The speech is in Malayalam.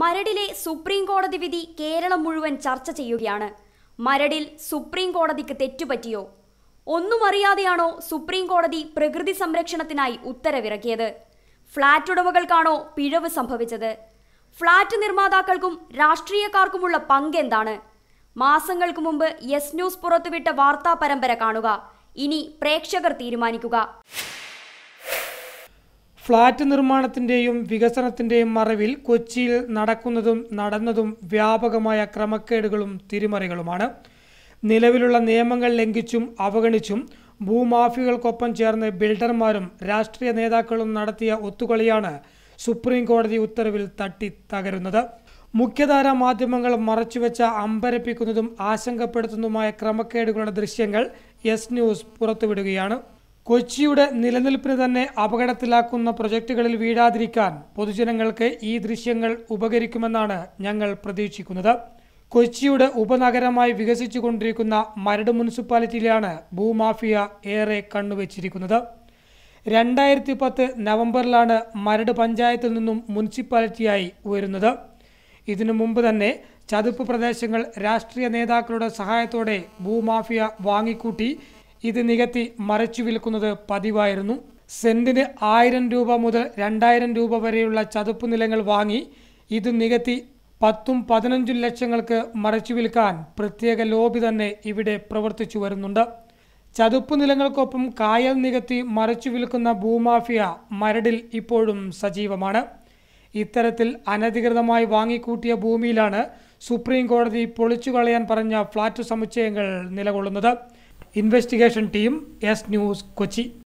മരടിലെ സുപ്രീം കോടതി വിധി കേരളം മുഴുവൻ ചർച്ച ചെയ്യുകയാണ് മരടിൽ സുപ്രീം കോടതിക്ക് തെറ്റുപറ്റിയോ ഒന്നും അറിയാതെയാണോ സുപ്രീം കോടതി പ്രകൃതി സംരക്ഷണത്തിനായി ഉത്തരവിറക്കിയത് ഫ്ളാറ്റ് ഉടമകൾക്കാണോ പിഴവ് സംഭവിച്ചത് ഫ്ളാറ്റ് നിർമ്മാതാക്കൾക്കും രാഷ്ട്രീയക്കാർക്കുമുള്ള പങ്കെന്താണ് മാസങ്ങൾക്ക് മുമ്പ് യെസ് ന്യൂസ് പുറത്തുവിട്ട വാർത്താ പരമ്പര കാണുക ഇനി പ്രേക്ഷകർ തീരുമാനിക്കുക ഫ്ളാറ്റ് നിർമ്മാണത്തിൻ്റെയും വികസനത്തിൻ്റെയും മറവിൽ കൊച്ചിയിൽ നടക്കുന്നതും നടന്നതും വ്യാപകമായ ക്രമക്കേടുകളും തിരിമറികളുമാണ് നിലവിലുള്ള നിയമങ്ങൾ ലംഘിച്ചും അവഗണിച്ചും ഭൂമാഫികൾക്കൊപ്പം ചേർന്ന് ബിൽഡർമാരും രാഷ്ട്രീയ നേതാക്കളും നടത്തിയ ഒത്തുകളിയാണ് സുപ്രീം കോടതി ഉത്തരവിൽ തട്ടി തകരുന്നത് മുഖ്യധാര മാധ്യമങ്ങൾ മറച്ചുവെച്ച അമ്പരപ്പിക്കുന്നതും ആശങ്കപ്പെടുത്തുന്നതുമായ ക്രമക്കേടുകളുടെ ദൃശ്യങ്ങൾ യെസ് ന്യൂസ് പുറത്തുവിടുകയാണ് കൊച്ചിയുടെ നിലനിൽപ്പിന് തന്നെ അപകടത്തിലാക്കുന്ന പ്രൊജക്ടുകളിൽ വീഴാതിരിക്കാൻ പൊതുജനങ്ങൾക്ക് ഈ ദൃശ്യങ്ങൾ ഉപകരിക്കുമെന്നാണ് ഞങ്ങൾ പ്രതീക്ഷിക്കുന്നത് കൊച്ചിയുടെ ഉപനഗരമായി വികസിച്ചുകൊണ്ടിരിക്കുന്ന മരട് മുനിസിപ്പാലിറ്റിയിലാണ് ഭൂമാഫിയ ഏറെ കണ്ണുവച്ചിരിക്കുന്നത് രണ്ടായിരത്തി പത്ത് നവംബറിലാണ് മരട് പഞ്ചായത്തിൽ നിന്നും മുനിസിപ്പാലിറ്റിയായി ഉയരുന്നത് ഇതിനു മുമ്പ് തന്നെ ചതുപ്പ് പ്രദേശങ്ങൾ രാഷ്ട്രീയ നേതാക്കളുടെ സഹായത്തോടെ ഭൂമാഫിയ വാങ്ങിക്കൂട്ടി ഇത് നികത്തി മറച്ചു വിൽക്കുന്നത് പതിവായിരുന്നു സെന്റിന് ആയിരം രൂപ മുതൽ രണ്ടായിരം രൂപ വരെയുള്ള ചതുപ്പ് നിലങ്ങൾ വാങ്ങി ഇത് നികത്തി പത്തും പതിനഞ്ചും ലക്ഷങ്ങൾക്ക് മറച്ചു വിൽക്കാൻ പ്രത്യേക ലോബി തന്നെ ഇവിടെ പ്രവർത്തിച്ചു വരുന്നുണ്ട് ചതുപ്പ് നിലങ്ങൾക്കൊപ്പം കായൽ നികത്തി മറച്ചു വിൽക്കുന്ന ഭൂമാഫിയ മരടിൽ ഇപ്പോഴും സജീവമാണ് ഇത്തരത്തിൽ അനധികൃതമായി വാങ്ങിക്കൂട്ടിയ ഭൂമിയിലാണ് സുപ്രീം കോടതി പൊളിച്ചു കളയാൻ പറഞ്ഞ ഫ്ളാറ്റ് സമുച്ചയങ്ങൾ നിലകൊള്ളുന്നത് Investigation Team, S News, Kochi.